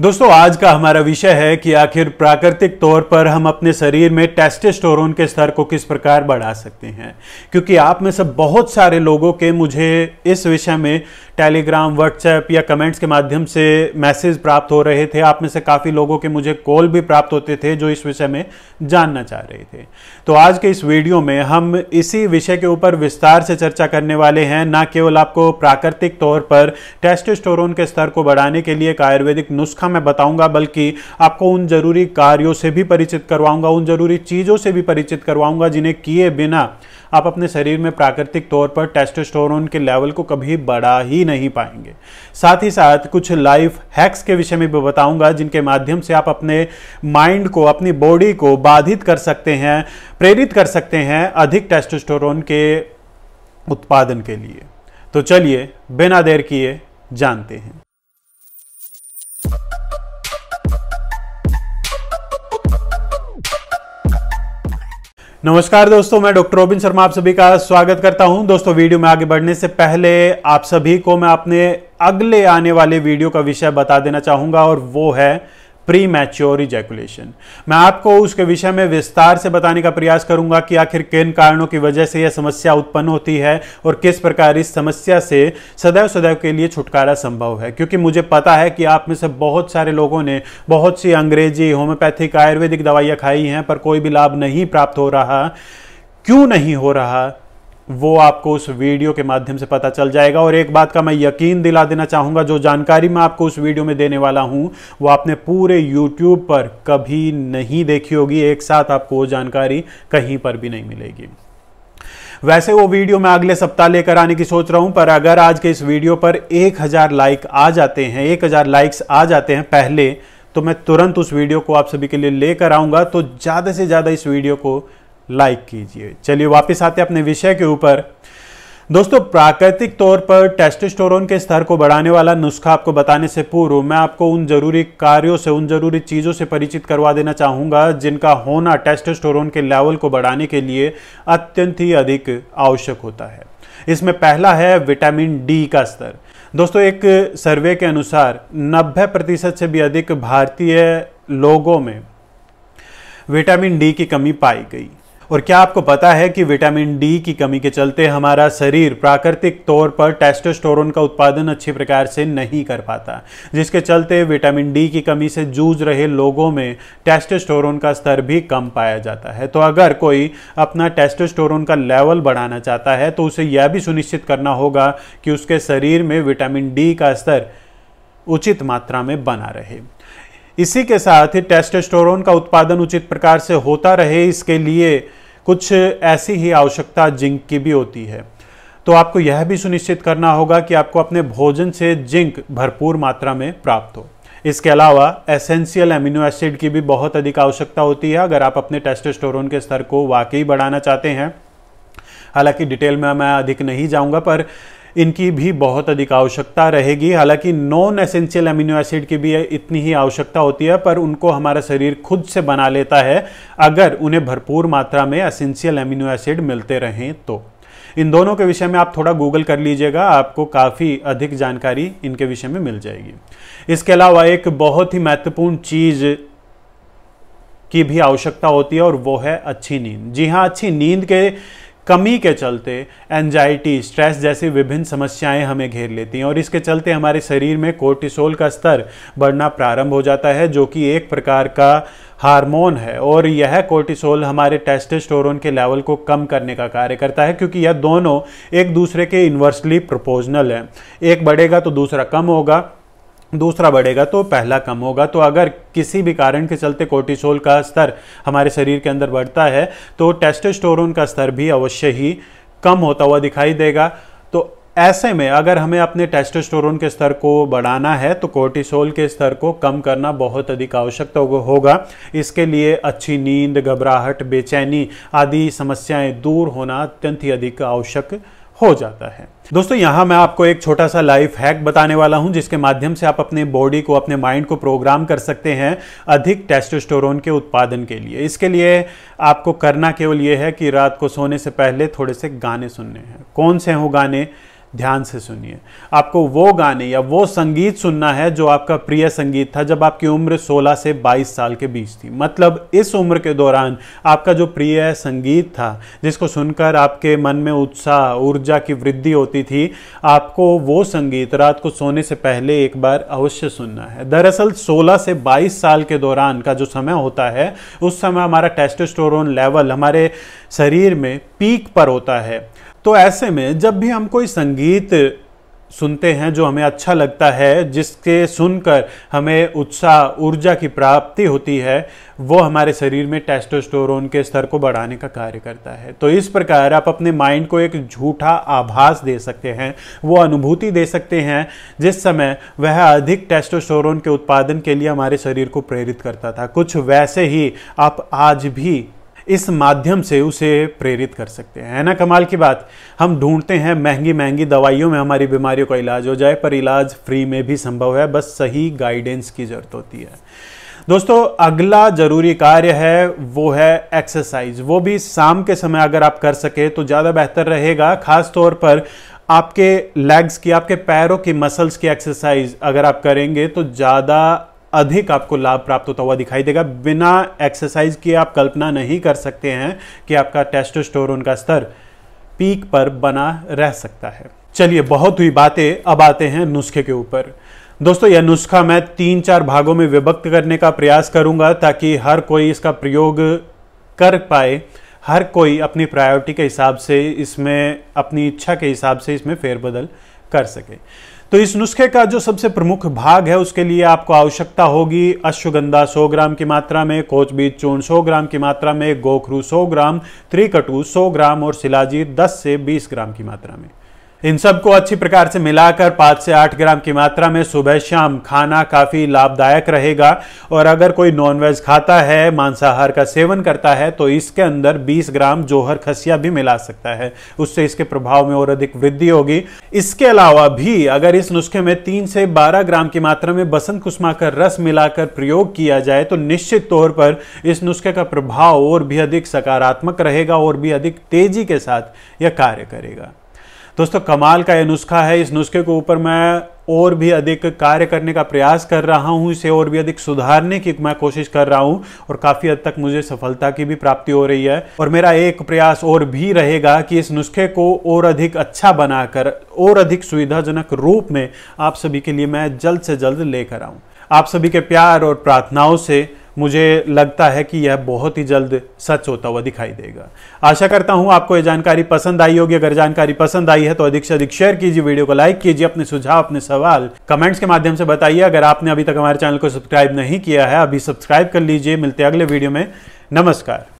दोस्तों आज का हमारा विषय है कि आखिर प्राकृतिक तौर पर हम अपने शरीर में टेस्टेस्टोरोन के स्तर को किस प्रकार बढ़ा सकते हैं क्योंकि आप में से बहुत सारे लोगों के मुझे इस विषय में टेलीग्राम व्हाट्सएप या कमेंट्स के माध्यम से मैसेज प्राप्त हो रहे थे आप में से काफ़ी लोगों के मुझे कॉल भी प्राप्त होते थे जो इस विषय में जानना चाह रहे थे तो आज के इस वीडियो में हम इसी विषय के ऊपर विस्तार से चर्चा करने वाले हैं ना केवल आपको प्राकृतिक तौर पर टेस्टेस्टोरोन के स्तर को बढ़ाने के लिए एक आयुर्वेदिक नुस्खा मैं बताऊंगा बल्कि आपको उन जरूरी कार्यों से भी परिचित करवाऊंगा उन जरूरी चीज़ों से भी परिचित करवाऊंगा जिन्हें किए बिना आप अपने शरीर में प्राकृतिक तौर पर टेस्टोस्टेरोन के लेवल को कभी बढ़ा ही नहीं पाएंगे साथ ही साथ कुछ लाइफ हैक्स के विषय में भी बताऊंगा जिनके माध्यम से आप अपने माइंड को अपनी बॉडी को बाधित कर सकते हैं प्रेरित कर सकते हैं अधिक टेस्टोस्टेरोन के उत्पादन के लिए तो चलिए बिना देर किए जानते हैं नमस्कार दोस्तों मैं डॉक्टर रोबिन शर्मा आप सभी का स्वागत करता हूं दोस्तों वीडियो में आगे बढ़ने से पहले आप सभी को मैं अपने अगले आने वाले वीडियो का विषय बता देना चाहूंगा और वो है प्री मैच्योर इजैकुलेशन मैं आपको उसके विषय में विस्तार से बताने का प्रयास करूंगा कि आखिर किन कारणों की वजह से यह समस्या उत्पन्न होती है और किस प्रकार इस समस्या से सदैव सदैव के लिए छुटकारा संभव है क्योंकि मुझे पता है कि आप में से बहुत सारे लोगों ने बहुत सी अंग्रेजी होम्योपैथिक आयुर्वेदिक दवाइयाँ खाई हैं पर कोई भी लाभ नहीं प्राप्त हो रहा क्यों नहीं हो रहा वो आपको उस वीडियो के माध्यम से पता चल जाएगा और एक बात का मैं यकीन दिला देना चाहूँगा जो जानकारी मैं आपको उस वीडियो में देने वाला हूँ वो आपने पूरे यूट्यूब पर कभी नहीं देखी होगी एक साथ आपको वो जानकारी कहीं पर भी नहीं मिलेगी वैसे वो वीडियो मैं अगले सप्ताह लेकर आने की सोच रहा हूं पर अगर आज के इस वीडियो पर 1000 लाइक आ जाते हैं 1000 लाइक्स आ जाते हैं पहले तो मैं तुरंत उस वीडियो को आप सभी के लिए लेकर आऊंगा तो ज़्यादा से ज़्यादा इस वीडियो को लाइक कीजिए चलिए वापस आते हैं अपने विषय के ऊपर दोस्तों प्राकृतिक तौर पर टेस्टोस्टेरोन के स्तर को बढ़ाने वाला नुस्खा आपको बताने से पूर्व मैं आपको उन जरूरी कार्यों से उन जरूरी चीज़ों से परिचित करवा देना चाहूँगा जिनका होना टेस्टोस्टेरोन के लेवल को बढ़ाने के लिए अत्यंत ही अधिक आवश्यक होता है इसमें पहला है विटामिन डी का स्तर दोस्तों एक सर्वे के अनुसार 90 प्रतिशत से भी अधिक भारतीय लोगों में विटामिन डी की कमी पाई गई और क्या आपको पता है कि विटामिन डी की कमी के चलते हमारा शरीर प्राकृतिक तौर पर टेस्टोस्टोरोन का उत्पादन अच्छी प्रकार से नहीं कर पाता जिसके चलते विटामिन डी की कमी से जूझ रहे लोगों में टेस्टोस्टेरोन का स्तर भी कम पाया जाता है तो अगर कोई अपना टेस्टोस्टोरोन का लेवल बढ़ाना चाहता है तो उसे यह भी सुनिश्चित करना होगा कि उसके शरीर में विटामिन डी का स्तर उचित मात्रा में बना रहे इसी के साथ ही टेस्टोस्टोरोन का उत्पादन उचित प्रकार से होता रहे इसके लिए कुछ ऐसी ही आवश्यकता जिंक की भी होती है तो आपको यह भी सुनिश्चित करना होगा कि आपको अपने भोजन से जिंक भरपूर मात्रा में प्राप्त हो इसके अलावा एसेंशियल एमिनो एसिड की भी बहुत अधिक आवश्यकता होती है अगर आप अपने टेस्टोस्टेरोन के स्तर को वाकई बढ़ाना चाहते हैं हालांकि डिटेल में मैं अधिक नहीं जाऊंगा पर इनकी भी बहुत अधिक आवश्यकता रहेगी हालांकि नॉन एसेंशियल अमीनो एसिड की भी इतनी ही आवश्यकता होती है पर उनको हमारा शरीर खुद से बना लेता है अगर उन्हें भरपूर मात्रा में एसेंशियल अमीनो एसिड मिलते रहें तो इन दोनों के विषय में आप थोड़ा गूगल कर लीजिएगा आपको काफ़ी अधिक जानकारी इनके विषय में मिल जाएगी इसके अलावा एक बहुत ही महत्वपूर्ण चीज़ की भी आवश्यकता होती है और वो है अच्छी नींद जी हाँ अच्छी नींद के कमी के चलते एंजाइटी स्ट्रेस जैसी विभिन्न समस्याएं हमें घेर लेती हैं और इसके चलते हमारे शरीर में कोर्टिसोल का स्तर बढ़ना प्रारंभ हो जाता है जो कि एक प्रकार का हार्मोन है और यह कोर्टिसोल हमारे टेस्टोस्टेरोन के लेवल को कम करने का कार्य करता है क्योंकि यह दोनों एक दूसरे के इन्वर्सली प्रोपोजनल हैं एक बढ़ेगा तो दूसरा कम होगा दूसरा बढ़ेगा तो पहला कम होगा तो अगर किसी भी कारण के चलते कोर्टिसोल का स्तर हमारे शरीर के अंदर बढ़ता है तो टेस्टोस्टेरोन का स्तर भी अवश्य ही कम होता हुआ दिखाई देगा तो ऐसे में अगर हमें अपने टेस्टोस्टेरोन के स्तर को बढ़ाना है तो कोर्टिसोल के स्तर को कम करना बहुत अधिक आवश्यक तो होगा इसके लिए अच्छी नींद घबराहट बेचैनी आदि समस्याएं दूर होना अत्यंत ही अधिक आवश्यक हो जाता है दोस्तों यहां मैं आपको एक छोटा सा लाइफ हैक बताने वाला हूं जिसके माध्यम से आप अपने बॉडी को अपने माइंड को प्रोग्राम कर सकते हैं अधिक टेस्टोस्टेरोन के उत्पादन के लिए इसके लिए आपको करना केवल यह है कि रात को सोने से पहले थोड़े से गाने सुनने हैं कौन से हो गाने ध्यान से सुनिए आपको वो गाने या वो संगीत सुनना है जो आपका प्रिय संगीत था जब आपकी उम्र 16 से 22 साल के बीच थी मतलब इस उम्र के दौरान आपका जो प्रिय संगीत था जिसको सुनकर आपके मन में उत्साह ऊर्जा की वृद्धि होती थी आपको वो संगीत रात को सोने से पहले एक बार अवश्य सुनना है दरअसल सोलह से बाईस साल के दौरान का जो समय होता है उस समय हमारा टेस्टोस्टोरोन लेवल हमारे शरीर में पीक पर होता है तो ऐसे में जब भी हम कोई संगीत सुनते हैं जो हमें अच्छा लगता है जिसके सुनकर हमें उत्साह ऊर्जा की प्राप्ति होती है वो हमारे शरीर में टेस्टोस्टेरोन के स्तर को बढ़ाने का कार्य करता है तो इस प्रकार आप अपने माइंड को एक झूठा आभास दे सकते हैं वो अनुभूति दे सकते हैं जिस समय वह अधिक टेस्टोस्टेरोन के उत्पादन के लिए हमारे शरीर को प्रेरित करता था कुछ वैसे ही आप आज भी इस माध्यम से उसे प्रेरित कर सकते हैं है ना कमाल की बात हम ढूंढते हैं महंगी महंगी दवाइयों में हमारी बीमारियों का इलाज हो जाए पर इलाज फ्री में भी संभव है बस सही गाइडेंस की ज़रूरत होती है दोस्तों अगला जरूरी कार्य है वो है एक्सरसाइज वो भी शाम के समय अगर आप कर सके तो ज़्यादा बेहतर रहेगा खास तौर पर आपके लेग्स की आपके पैरों की मसल्स की एक्सरसाइज अगर आप करेंगे तो ज़्यादा अधिक आपको लाभ प्राप्त होता हुआ दिखाई देगा बिना एक्सरसाइज के आप कल्पना नहीं कर सकते हैं कि आपका टेस्टोस्टेरोन का स्तर पीक पर बना रह सकता है चलिए बहुत हुई बातें अब आते हैं नुस्खे के ऊपर दोस्तों यह नुस्खा मैं तीन चार भागों में विभक्त करने का प्रयास करूंगा ताकि हर कोई इसका प्रयोग कर पाए हर कोई अपनी प्रायोरिटी के हिसाब से इसमें अपनी इच्छा के हिसाब से इसमें फेरबदल कर सके तो इस नुस्खे का जो सबसे प्रमुख भाग है उसके लिए आपको आवश्यकता होगी अश्वगंधा 100 ग्राम की मात्रा में कोचबीज चूर्ण 100 ग्राम की मात्रा में गोखरू 100 ग्राम त्रिकटू 100 ग्राम और सिलाजी 10 से 20 ग्राम की मात्रा में इन सबको अच्छी प्रकार से मिलाकर पाँच से आठ ग्राम की मात्रा में सुबह शाम खाना काफ़ी लाभदायक रहेगा और अगर कोई नॉनवेज खाता है मांसाहार का सेवन करता है तो इसके अंदर 20 ग्राम जोहर खसिया भी मिला सकता है उससे इसके प्रभाव में और अधिक वृद्धि होगी इसके अलावा भी अगर इस नुस्खे में तीन से बारह ग्राम की मात्रा में बसंत कुसमा का रस मिलाकर प्रयोग किया जाए तो निश्चित तौर पर इस नुस्खे का प्रभाव और भी अधिक सकारात्मक रहेगा और भी अधिक तेजी के साथ यह कार्य करेगा दोस्तों कमाल का यह नुस्खा है इस नुस्खे के ऊपर मैं और भी अधिक कार्य करने का प्रयास कर रहा हूँ इसे और भी अधिक सुधारने की मैं कोशिश कर रहा हूँ और काफ़ी हद तक मुझे सफलता की भी प्राप्ति हो रही है और मेरा एक प्रयास और भी रहेगा कि इस नुस्खे को और अधिक अच्छा बनाकर और अधिक सुविधाजनक रूप में आप सभी के लिए मैं जल्द से जल्द लेकर आऊँ आप सभी के प्यार और प्रार्थनाओं से मुझे लगता है कि यह बहुत ही जल्द सच होता हुआ दिखाई देगा आशा करता हूं आपको यह जानकारी पसंद आई होगी अगर जानकारी पसंद आई है तो अधिक से अधिक शेयर कीजिए वीडियो को लाइक कीजिए अपने सुझाव अपने सवाल कमेंट्स के माध्यम से बताइए अगर आपने अभी तक हमारे चैनल को सब्सक्राइब नहीं किया है अभी सब्सक्राइब कर लीजिए मिलते अगले वीडियो में नमस्कार